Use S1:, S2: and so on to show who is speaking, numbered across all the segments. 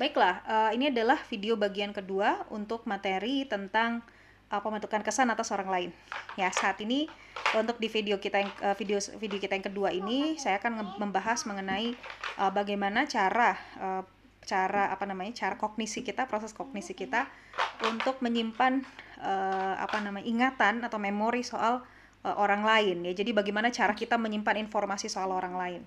S1: Baiklah, eh, ini adalah video bagian kedua untuk materi tentang eh, pembentukan kesan atas orang lain. Ya, saat ini untuk di video kita yang eh, video video kita yang kedua ini saya akan membahas mengenai bagaimana cara cara apa namanya? cara kognisi kita, proses kognisi kita untuk menyimpan uh, apa namanya? ingatan atau memori soal uh, orang lain ya. Jadi bagaimana cara kita menyimpan informasi soal orang lain.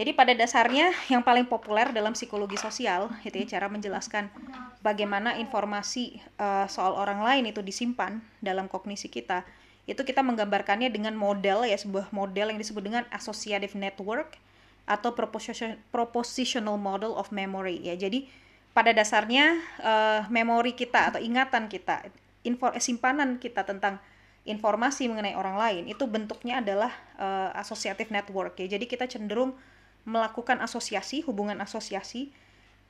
S1: Jadi pada dasarnya yang paling populer dalam psikologi sosial itu ya cara menjelaskan bagaimana informasi uh, soal orang lain itu disimpan dalam kognisi kita. Itu kita menggambarkannya dengan model ya sebuah model yang disebut dengan associative network atau propositional model of memory ya. Jadi pada dasarnya uh, memori kita atau ingatan kita, info, eh, simpanan kita tentang informasi mengenai orang lain itu bentuknya adalah uh, associative network ya. Jadi kita cenderung melakukan asosiasi, hubungan asosiasi,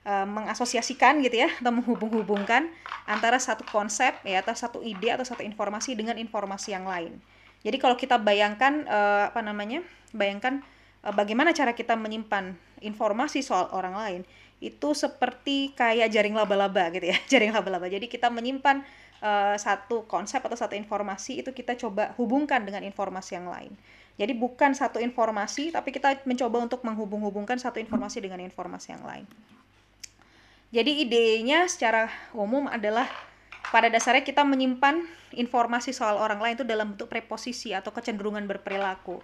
S1: uh, mengasosiasikan gitu ya, atau menghubung-hubungkan antara satu konsep ya, atau satu ide atau satu informasi dengan informasi yang lain. Jadi kalau kita bayangkan uh, apa namanya, bayangkan uh, bagaimana cara kita menyimpan informasi soal orang lain, itu seperti kayak jaring laba-laba gitu ya, jaring laba-laba. Jadi kita menyimpan Eh, satu konsep atau satu informasi itu kita coba hubungkan dengan informasi yang lain. Jadi bukan satu informasi, tapi kita mencoba untuk menghubung-hubungkan satu informasi dengan informasi yang lain. Jadi idenya secara umum adalah pada dasarnya kita menyimpan informasi soal orang lain itu dalam bentuk preposisi atau kecenderungan berperilaku.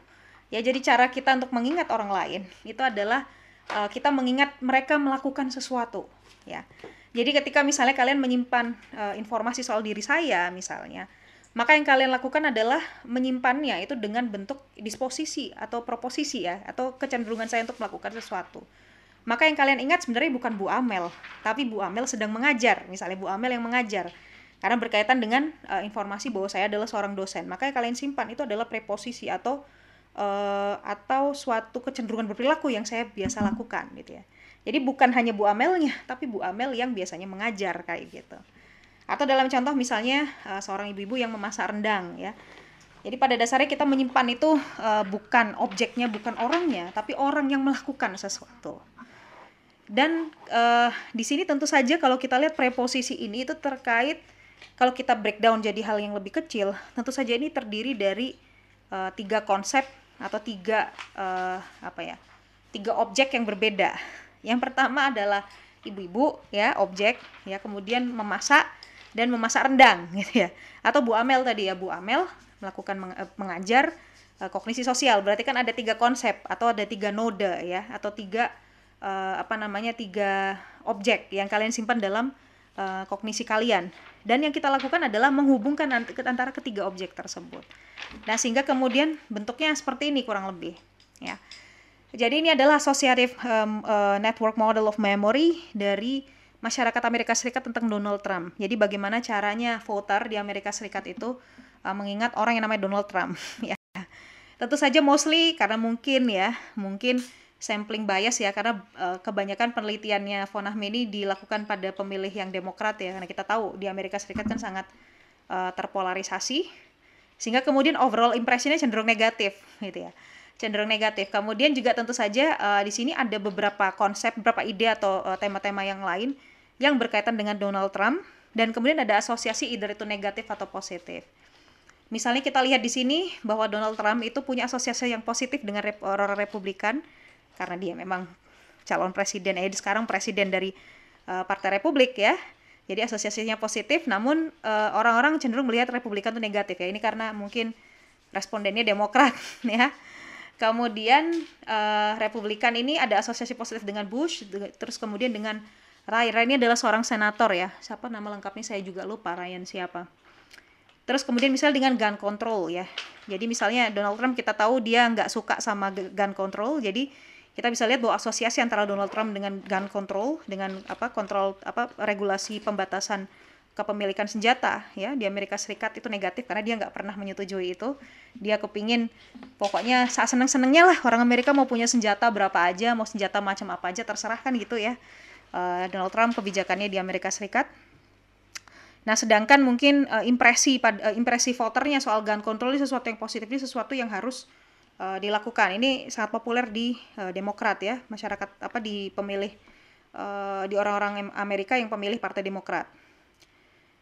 S1: Ya, jadi cara kita untuk mengingat orang lain itu adalah eh, kita mengingat mereka melakukan sesuatu, ya. Jadi ketika misalnya kalian menyimpan e, informasi soal diri saya misalnya, maka yang kalian lakukan adalah menyimpannya itu dengan bentuk disposisi atau proposisi ya, atau kecenderungan saya untuk melakukan sesuatu. Maka yang kalian ingat sebenarnya bukan Bu Amel, tapi Bu Amel sedang mengajar, misalnya Bu Amel yang mengajar. Karena berkaitan dengan eh, informasi bahwa saya adalah seorang dosen, maka yang kalian simpan itu adalah preposisi atau eh, atau suatu kecenderungan berperilaku yang saya biasa lakukan gitu ya. Jadi bukan hanya Bu Amelnya, tapi Bu Amel yang biasanya mengajar kayak gitu. Atau dalam contoh misalnya eh, seorang ibu-ibu yang memasak rendang ya. Jadi pada dasarnya kita menyimpan itu eh, bukan objeknya, bukan orangnya, tapi orang yang melakukan sesuatu. Dan uh, di sini tentu saja kalau kita lihat preposisi ini itu terkait kalau kita breakdown jadi hal yang lebih kecil, tentu saja ini terdiri dari uh, tiga konsep atau tiga uh, apa ya, tiga objek yang berbeda yang pertama adalah ibu-ibu ya, objek ya, kemudian memasak dan memasak rendang gitu ya. Atau Bu Amel tadi ya, Bu Amel melakukan eh, mengajar eh, kognisi sosial. Berarti kan ada tiga konsep atau ada tiga noda ya, atau tiga eh, apa namanya tiga objek yang kalian simpan dalam kognisi kalian. Dan yang kita lakukan adalah menghubungkan antara ketiga objek tersebut. Nah, sehingga kemudian bentuknya seperti ini kurang lebih, ya. Jadi ini adalah associative um, uh, network model of memory dari masyarakat Amerika Serikat tentang Donald Trump. Jadi bagaimana caranya voter di Amerika Serikat itu uh, mengingat orang yang namanya Donald Trump ya. Tentu saja mostly karena mungkin ya, mungkin sampling bias ya karena uh, kebanyakan penelitiannya Von Ahmed ini dilakukan pada pemilih yang demokrat ya karena kita tahu di Amerika Serikat kan sangat uh, terpolarisasi sehingga kemudian overall impressionnya cenderung negatif gitu ya cenderung negatif. Kemudian juga tentu saja uh, di sini ada beberapa konsep, beberapa ide atau eh, tema-tema uh, yang lain yang berkaitan dengan Donald Trump dan kemudian ada asosiasi either itu negatif atau positif. Misalnya kita lihat di sini bahwa Donald Trump itu punya asosiasi yang positif dengan rep orang Republikan karena dia memang calon presiden eh sekarang presiden dari uh, Partai Republik ya. Jadi asosiasinya positif, namun orang orang-orang cenderung melihat Republikan itu negatif ya. Ini karena mungkin respondennya Demokrat ya Kemudian uh, Republikan ini ada asosiasi positif dengan Bush, terus kemudian dengan Ryan. Ryan ini adalah seorang senator ya. Siapa nama lengkapnya saya juga lupa Ryan siapa. Terus kemudian misalnya dengan gun control ya. Jadi misalnya Donald Trump kita tahu dia nggak suka sama gun control. Jadi kita bisa lihat bahwa asosiasi antara Donald Trump dengan gun control dengan apa kontrol apa regulasi pembatasan kepemilikan senjata ya di Amerika Serikat itu negatif karena dia nggak pernah menyetujui itu dia kepingin pokoknya saat seneng senengnya lah orang Amerika mau punya senjata berapa aja mau senjata macam apa aja terserah kan gitu ya eh, Donald Trump kebijakannya di Amerika Serikat nah sedangkan mungkin eh, impresi pada eh, impresi voternya soal gun control ini sesuatu yang positif ini sesuatu yang harus dilakukan ini sangat populer di Demokrat ya masyarakat apa di pemilih di orang-orang Amerika yang pemilih Partai Demokrat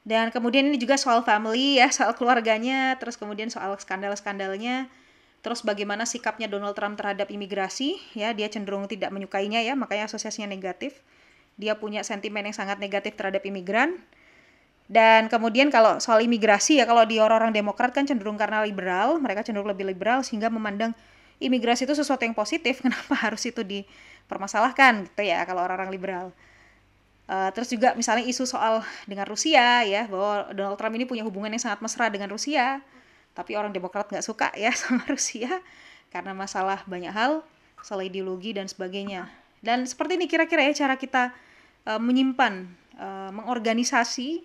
S1: dan kemudian ini juga soal family ya, soal keluarganya, terus kemudian soal skandal-skandalnya, terus bagaimana sikapnya Donald Trump terhadap imigrasi, ya dia cenderung tidak menyukainya ya, makanya asosiasinya negatif. Dia punya sentimen yang sangat negatif terhadap imigran. Dan kemudian kalau soal imigrasi ya, kalau di orang-orang Demokrat kan cenderung karena liberal, mereka cenderung lebih liberal sehingga memandang imigrasi itu sesuatu yang positif, kenapa harus itu dipermasalahkan gitu ya kalau orang-orang liberal. Eh, terus juga misalnya isu soal dengan Rusia ya bahwa Donald Trump ini punya hubungan yang sangat mesra dengan Rusia, tapi orang Demokrat nggak suka ya sama Rusia karena masalah banyak hal, soal ideologi dan sebagainya. Dan seperti ini kira-kira ya cara kita uh, menyimpan, uh, mengorganisasi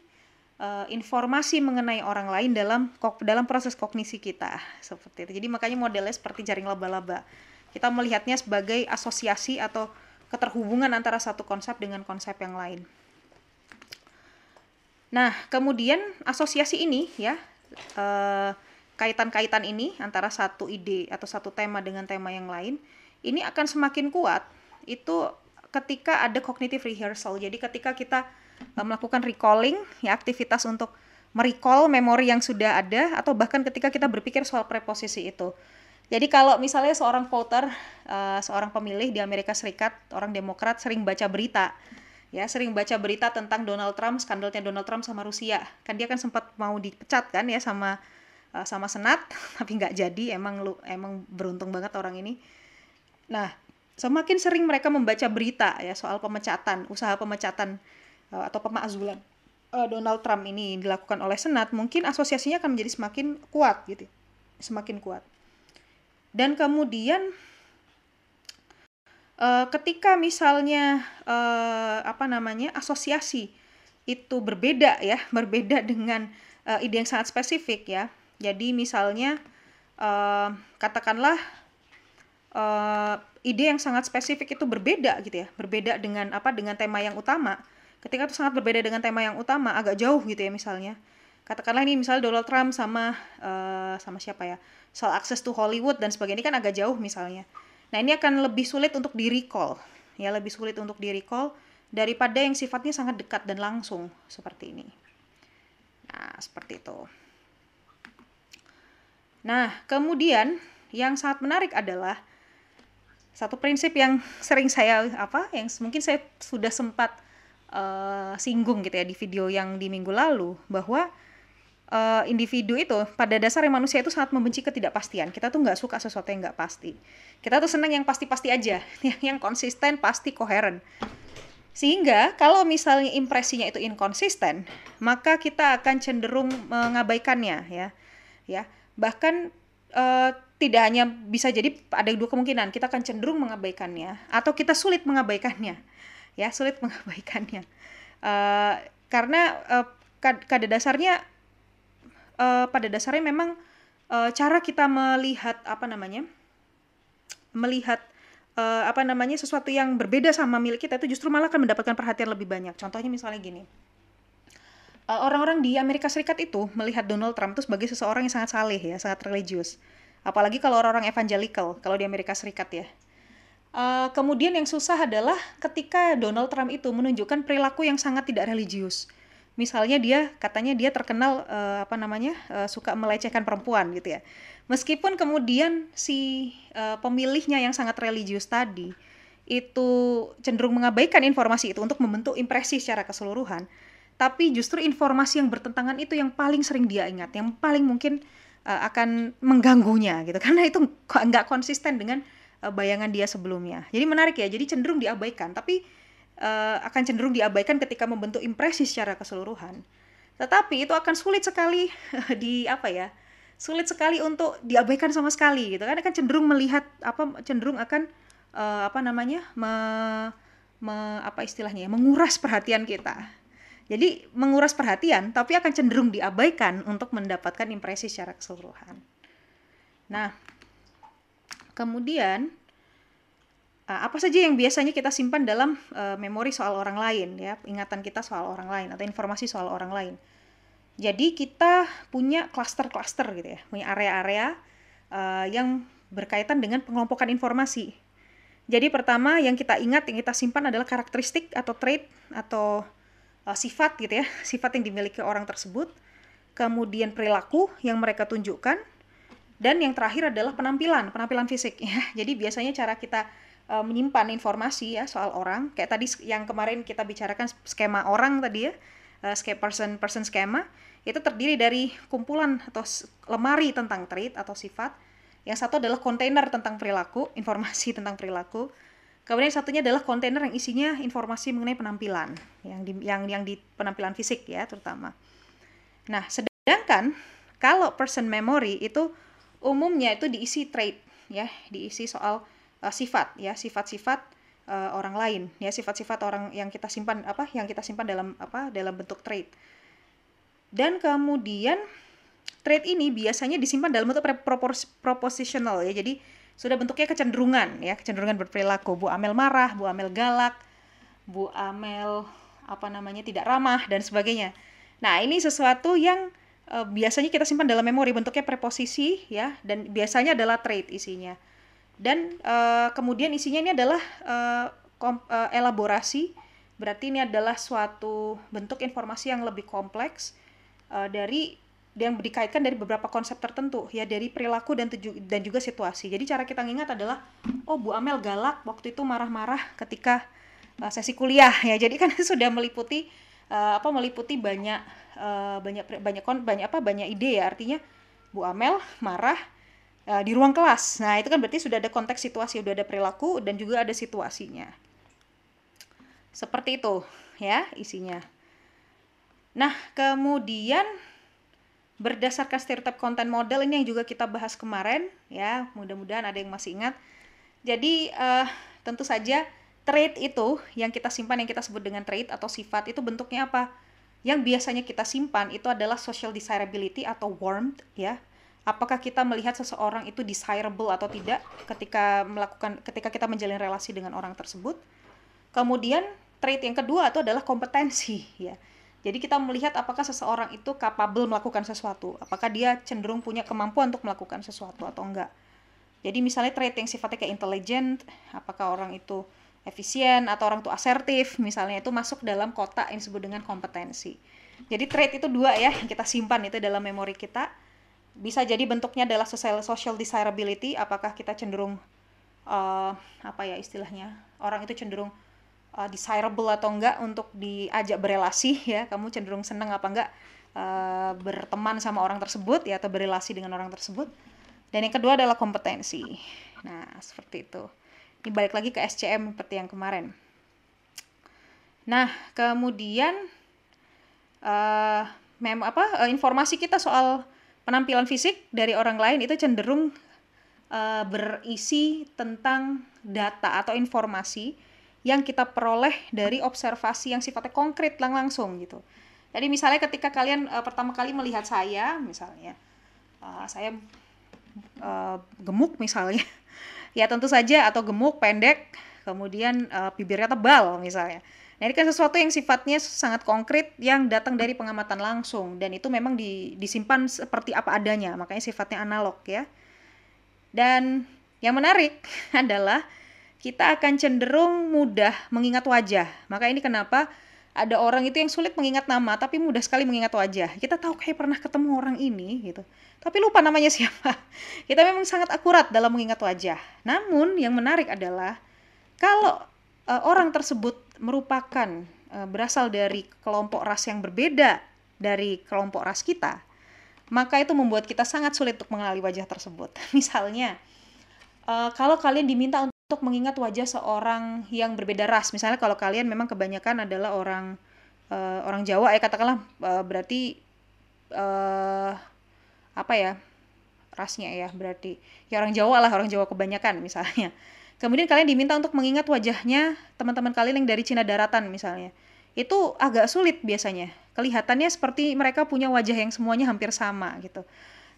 S1: uh, informasi mengenai orang lain dalam dalam proses kognisi kita seperti itu. Jadi makanya modelnya seperti jaring laba-laba. Kita melihatnya sebagai asosiasi atau keterhubungan antara satu konsep dengan konsep yang lain. Nah, kemudian asosiasi ini ya kaitan eh, kaitan-kaitan ini antara satu ide atau satu tema dengan tema yang lain ini akan semakin kuat itu ketika ada cognitive rehearsal. Jadi ketika kita eh, melakukan recalling ya aktivitas untuk merecall memori yang sudah ada atau bahkan ketika kita berpikir soal preposisi itu jadi kalau misalnya seorang voter, uh, seorang pemilih di Amerika Serikat, orang Demokrat sering baca berita, ya sering baca berita tentang Donald Trump, skandalnya Donald Trump sama Rusia, kan dia kan sempat mau dipecat kan ya sama uh, sama Senat, tapi nggak jadi, emang lu emang beruntung banget orang ini. Nah, semakin sering mereka membaca berita ya soal pemecatan, usaha pemecatan uh, atau pemakzulan uh, Donald Trump ini dilakukan oleh Senat, mungkin asosiasinya akan menjadi semakin kuat gitu, semakin kuat dan kemudian uh, ketika misalnya uh, apa namanya asosiasi itu berbeda ya berbeda dengan uh, ide yang sangat spesifik ya jadi misalnya uh, katakanlah uh, ide yang sangat spesifik itu berbeda gitu ya berbeda dengan apa dengan tema yang utama ketika itu sangat berbeda dengan tema yang utama agak jauh gitu ya misalnya katakanlah ini misalnya Donald Trump sama uh, sama siapa ya soal akses to Hollywood dan sebagainya ini kan agak jauh misalnya nah ini akan lebih sulit untuk di recall ya lebih sulit untuk di recall daripada yang sifatnya sangat dekat dan langsung seperti ini nah seperti itu nah kemudian yang sangat menarik adalah satu prinsip yang sering saya apa yang mungkin saya sudah sempat uh, singgung gitu ya di video yang di minggu lalu bahwa uh, individu itu pada dasarnya manusia itu sangat membenci ketidakpastian. Kita tuh nggak suka sesuatu yang nggak pasti. Kita tuh senang yang pasti-pasti aja, yang, yang konsisten, pasti, koheren. Sehingga kalau misalnya impresinya itu inkonsisten, maka kita akan cenderung mengabaikannya ya. Ya, bahkan uh, tidak hanya bisa jadi ada dua kemungkinan, kita akan cenderung mengabaikannya atau kita sulit mengabaikannya. Ya, sulit mengabaikannya. Uh, karena uh, kad- kada dasarnya uh, pada dasarnya memang uh, cara kita melihat apa namanya melihat uh, apa namanya sesuatu yang berbeda sama milik kita itu justru malah akan mendapatkan perhatian lebih banyak. Contohnya misalnya gini. orang-orang di Amerika Serikat itu melihat Donald Trump itu sebagai seseorang yang sangat saleh ya, sangat religius. Apalagi kalau orang-orang evangelical kalau di Amerika Serikat ya. Uh, kemudian yang susah adalah ketika Donald Trump itu menunjukkan perilaku yang sangat tidak religius misalnya dia katanya dia terkenal uh, apa namanya uh, suka melecehkan perempuan gitu ya meskipun kemudian si uh, pemilihnya yang sangat religius tadi itu cenderung mengabaikan informasi itu untuk membentuk impresi secara keseluruhan tapi justru informasi yang bertentangan itu yang paling sering dia ingat yang paling mungkin uh, akan mengganggunya gitu karena itu nggak konsisten dengan bayangan dia sebelumnya jadi menarik ya jadi cenderung diabaikan tapi uh, akan cenderung diabaikan ketika membentuk impresi secara keseluruhan. Tetapi itu akan sulit sekali di apa ya? Sulit sekali untuk diabaikan sama sekali gitu kan akan cenderung melihat apa cenderung akan uh, apa namanya? Me, me, apa istilahnya ya, Menguras perhatian kita. Jadi menguras perhatian tapi akan cenderung diabaikan untuk mendapatkan impresi secara keseluruhan. Nah, kemudian Eh, apa saja yang biasanya kita simpan dalam uh, memori soal orang lain ya, ingatan kita soal orang lain atau informasi soal orang lain. Jadi kita punya kluster-kluster gitu ya, punya area-area uh, yang berkaitan dengan pengelompokan informasi. Jadi pertama yang kita ingat, yang kita simpan adalah karakteristik atau trait atau uh, sifat gitu ya, sifat yang dimiliki orang tersebut. Kemudian perilaku yang mereka tunjukkan dan yang terakhir adalah penampilan, penampilan fisik ya. Jadi biasanya cara kita Eh, menyimpan informasi ya soal orang kayak tadi yang kemarin kita bicarakan skema orang tadi ya uh, person person skema itu terdiri dari kumpulan atau lemari tentang trait atau sifat yang satu adalah kontainer tentang perilaku informasi tentang perilaku kemudian satunya adalah kontainer yang isinya informasi mengenai penampilan yang di, yang yang di penampilan fisik ya terutama nah sedangkan kalau person memory itu umumnya itu diisi trait ya diisi soal uh, sifat ya sifat-sifat uh, orang lain ya sifat-sifat orang yang kita simpan apa yang kita simpan dalam apa dalam bentuk trait dan kemudian trait ini biasanya disimpan dalam bentuk propos propositional ya jadi sudah bentuknya kecenderungan ya kecenderungan berperilaku Bu Amel marah Bu Amel galak Bu Amel apa namanya tidak ramah dan sebagainya nah ini sesuatu yang uh, biasanya kita simpan dalam memori bentuknya preposisi ya dan biasanya adalah trait isinya dan uh, kemudian isinya ini adalah uh, kom, uh, elaborasi berarti ini adalah suatu bentuk informasi yang lebih kompleks uh, dari yang dikaitkan dari beberapa konsep tertentu ya dari perilaku dan tuju, dan juga situasi jadi cara kita mengingat adalah oh Bu Amel galak waktu itu marah-marah ketika uh, sesi kuliah ya jadi kan sudah meliputi uh, apa meliputi banyak uh, banyak banyak banyak apa banyak ide ya artinya Bu Amel marah Eh, di ruang kelas. Nah, itu kan berarti sudah ada konteks situasi, sudah ada perilaku dan juga ada situasinya. Seperti itu ya isinya. Nah, kemudian berdasarkan stereotip konten model ini yang juga kita bahas kemarin ya, mudah-mudahan ada yang masih ingat. Jadi uh, tentu saja trait itu yang kita simpan yang kita sebut dengan trait atau sifat itu bentuknya apa? Yang biasanya kita simpan itu adalah social desirability atau warmth ya, apakah kita melihat seseorang itu desirable atau tidak ketika melakukan ketika kita menjalin relasi dengan orang tersebut. Kemudian trait yang kedua itu adalah kompetensi ya. Jadi kita melihat apakah seseorang itu capable melakukan sesuatu, apakah dia cenderung punya kemampuan untuk melakukan sesuatu atau enggak. Jadi misalnya trait yang sifatnya kayak intelligent, apakah orang itu efisien atau orang itu asertif, misalnya itu masuk dalam kotak yang disebut dengan kompetensi. Jadi trait itu dua ya yang kita simpan itu dalam memori kita bisa jadi bentuknya adalah social social desirability apakah kita cenderung uh, apa ya istilahnya orang itu cenderung uh, desirable atau enggak untuk diajak berelasi ya kamu cenderung seneng apa enggak uh, berteman sama orang tersebut ya atau berelasi dengan orang tersebut dan yang kedua adalah kompetensi nah seperti itu ini balik lagi ke SCM seperti yang kemarin nah kemudian uh, mem apa uh, informasi kita soal penampilan fisik dari orang lain itu cenderung uh, berisi tentang data atau informasi yang kita peroleh dari observasi yang sifatnya konkret lang langsung gitu. Jadi misalnya ketika kalian uh, pertama kali melihat saya misalnya uh, saya uh, gemuk misalnya ya tentu saja atau gemuk pendek kemudian uh, bibirnya tebal misalnya Nah ini kan sesuatu yang sifatnya sangat konkret yang datang dari pengamatan langsung dan itu memang di, disimpan seperti apa adanya, makanya sifatnya analog ya. Dan yang menarik adalah kita akan cenderung mudah mengingat wajah. Maka ini kenapa ada orang itu yang sulit mengingat nama tapi mudah sekali mengingat wajah. Kita tahu kayak pernah ketemu orang ini gitu. Tapi lupa namanya siapa. Kita memang sangat akurat dalam mengingat wajah. Namun yang menarik adalah kalau uh, orang tersebut merupakan uh, berasal dari kelompok ras yang berbeda dari kelompok ras kita, maka itu membuat kita sangat sulit untuk mengenali wajah tersebut. Misalnya, uh, kalau kalian diminta untuk mengingat wajah seorang yang berbeda ras, misalnya kalau kalian memang kebanyakan adalah orang uh, orang Jawa, ya katakanlah uh, berarti uh, apa ya rasnya ya berarti ya orang Jawa lah orang Jawa kebanyakan misalnya Kemudian kalian diminta untuk mengingat wajahnya teman-teman kalian yang dari Cina daratan misalnya. Itu agak sulit biasanya. Kelihatannya seperti mereka punya wajah yang semuanya hampir sama gitu.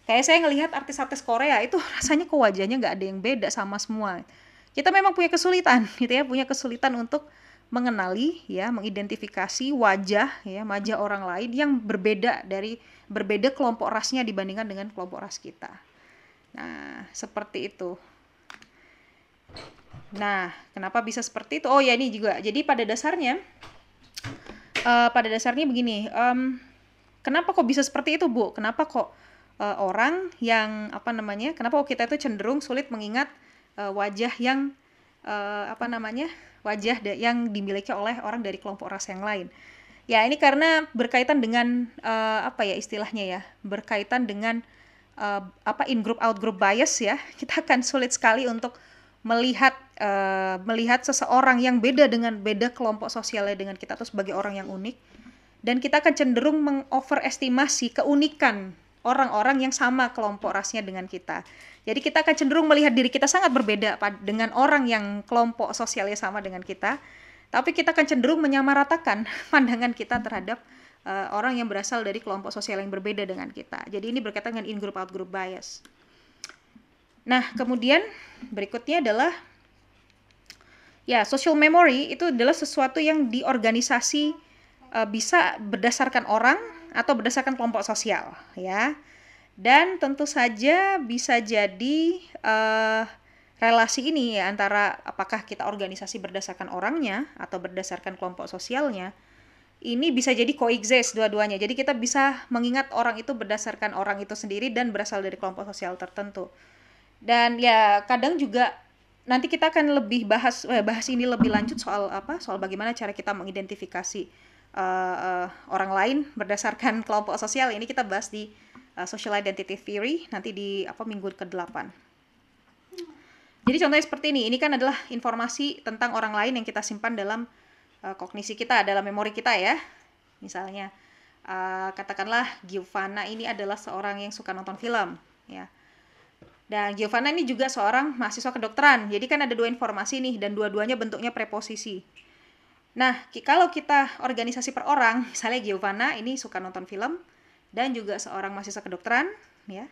S1: Kayak saya ngelihat artis-artis Korea itu rasanya kok wajahnya nggak ada yang beda sama semua. Kita memang punya kesulitan gitu ya, punya kesulitan untuk mengenali ya mengidentifikasi wajah ya wajah orang lain yang berbeda dari berbeda kelompok rasnya dibandingkan dengan kelompok ras kita. Nah, seperti itu. Nah, kenapa bisa seperti itu? Oh ya ini juga. Jadi pada dasarnya, uh, pada dasarnya begini. Um, kenapa kok bisa seperti itu, Bu? Kenapa kok uh, orang yang apa namanya? Kenapa kok kita itu cenderung sulit mengingat uh, wajah yang uh, apa namanya? Wajah yang dimiliki oleh orang dari kelompok ras yang lain. Ya ini karena berkaitan dengan uh, apa ya istilahnya ya? Berkaitan dengan uh, apa in group out group bias ya. Kita akan sulit sekali untuk melihat uh, melihat seseorang yang beda dengan beda kelompok sosialnya dengan kita tuh sebagai orang yang unik dan kita akan cenderung mengoverestimasi keunikan orang-orang yang sama kelompok rasnya dengan kita. Jadi kita akan cenderung melihat diri kita sangat berbeda dengan orang yang kelompok sosialnya sama dengan kita, tapi kita akan cenderung menyamaratakan pandangan kita terhadap uh, orang yang berasal dari kelompok sosial yang berbeda dengan kita. Jadi ini berkaitan dengan in-group out-group bias. Nah, kemudian berikutnya adalah ya social memory itu adalah sesuatu yang diorganisasi uh, bisa berdasarkan orang atau berdasarkan kelompok sosial ya. Dan tentu saja bisa jadi uh, relasi ini ya antara apakah kita organisasi berdasarkan orangnya atau berdasarkan kelompok sosialnya ini bisa jadi coexist dua-duanya jadi kita bisa mengingat orang itu berdasarkan orang itu sendiri dan berasal dari kelompok sosial tertentu dan ya kadang juga nanti kita akan lebih bahas eh, bahas ini lebih lanjut soal apa soal bagaimana cara kita mengidentifikasi uh, uh, orang lain berdasarkan kelompok sosial ini kita bahas di uh, social identity theory nanti di apa minggu ke-8 jadi contohnya seperti ini, ini kan adalah informasi tentang orang lain yang kita simpan dalam uh, kognisi kita, dalam memori kita ya. Misalnya, uh, katakanlah Giovanna ini adalah seorang yang suka nonton film, ya. Dan Giovanna ini juga seorang mahasiswa kedokteran. Jadi kan ada dua informasi nih dan dua-duanya bentuknya preposisi. Nah, kalau kita organisasi per orang, misalnya Giovanna ini suka nonton film dan juga seorang mahasiswa kedokteran, ya.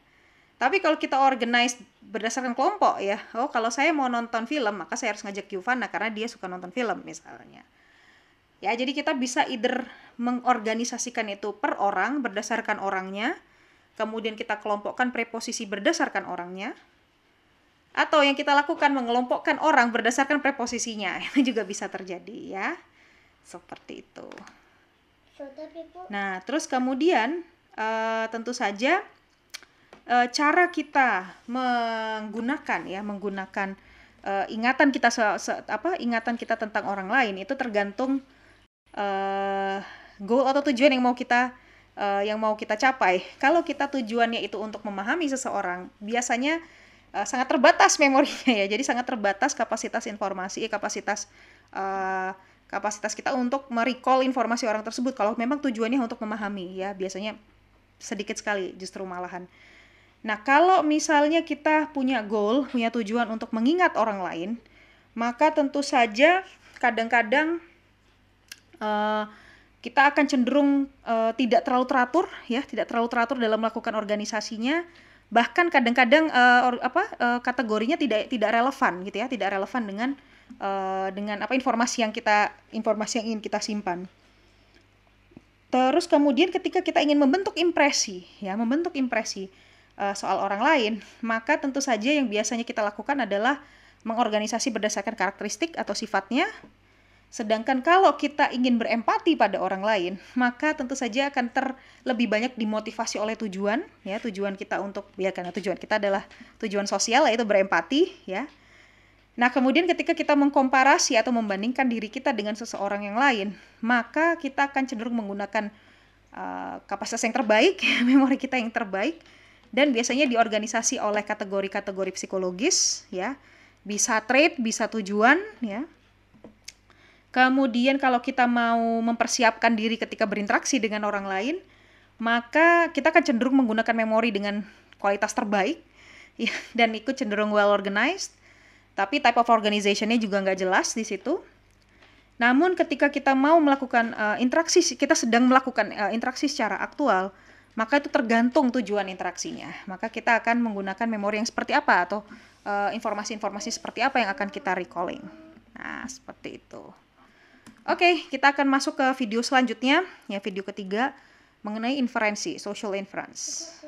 S1: Tapi kalau kita organize berdasarkan kelompok ya, oh kalau saya mau nonton film maka saya harus ngajak Giovanna karena dia suka nonton film misalnya. Ya, jadi kita bisa either mengorganisasikan itu per orang berdasarkan orangnya kemudian kita kelompokkan preposisi berdasarkan orangnya, atau yang kita lakukan mengelompokkan orang berdasarkan preposisinya itu juga bisa terjadi ya seperti itu nah terus kemudian e, tentu saja e, cara kita menggunakan ya menggunakan e, ingatan kita se, se, apa ingatan kita tentang orang lain itu tergantung e, goal atau tujuan yang mau kita uh, yang mau kita capai. Kalau kita tujuannya itu untuk memahami seseorang, biasanya uh, sangat terbatas memorinya ya. Jadi sangat terbatas kapasitas informasi, eh, kapasitas uh, kapasitas kita untuk merecall informasi orang tersebut. Kalau memang tujuannya untuk memahami ya, biasanya sedikit sekali justru malahan. Nah, kalau misalnya kita punya goal, punya tujuan untuk mengingat orang lain, maka tentu saja kadang-kadang uh, kita akan cenderung uh, tidak terlalu teratur ya tidak terlalu teratur dalam melakukan organisasinya bahkan kadang-kadang uh, apa uh, kategorinya tidak tidak relevan gitu ya tidak relevan dengan uh, dengan apa informasi yang kita informasi yang ingin kita simpan terus kemudian ketika kita ingin membentuk impresi ya membentuk impresi uh, soal orang lain maka tentu saja yang biasanya kita lakukan adalah mengorganisasi berdasarkan karakteristik atau sifatnya Sedangkan kalau kita ingin berempati pada orang lain, maka tentu saja akan ter lebih banyak dimotivasi oleh tujuan, ya tujuan kita untuk ya karena tujuan kita adalah tujuan sosial yaitu berempati, ya. Nah, kemudian ketika kita mengkomparasi atau membandingkan diri kita dengan seseorang yang lain, maka kita akan cenderung menggunakan uh, kapasitas yang terbaik, ya, memori kita yang terbaik dan biasanya diorganisasi oleh kategori-kategori psikologis, ya. Bisa trait, bisa tujuan, ya Kemudian kalau kita mau mempersiapkan diri ketika berinteraksi dengan orang lain, maka kita akan cenderung menggunakan memori dengan kualitas terbaik ya, dan ikut cenderung well organized. Tapi type of organization-nya juga nggak jelas di situ. Namun ketika kita mau melakukan uh, interaksi, kita sedang melakukan uh, interaksi secara aktual, maka itu tergantung tujuan interaksinya. Maka kita akan menggunakan memori yang seperti apa atau eh, informasi-informasi uh, informasi -informasi seperti apa yang akan kita recalling. Nah, seperti itu. Oke, okay, kita akan masuk ke video selanjutnya, ya video ketiga mengenai inferensi, social inference.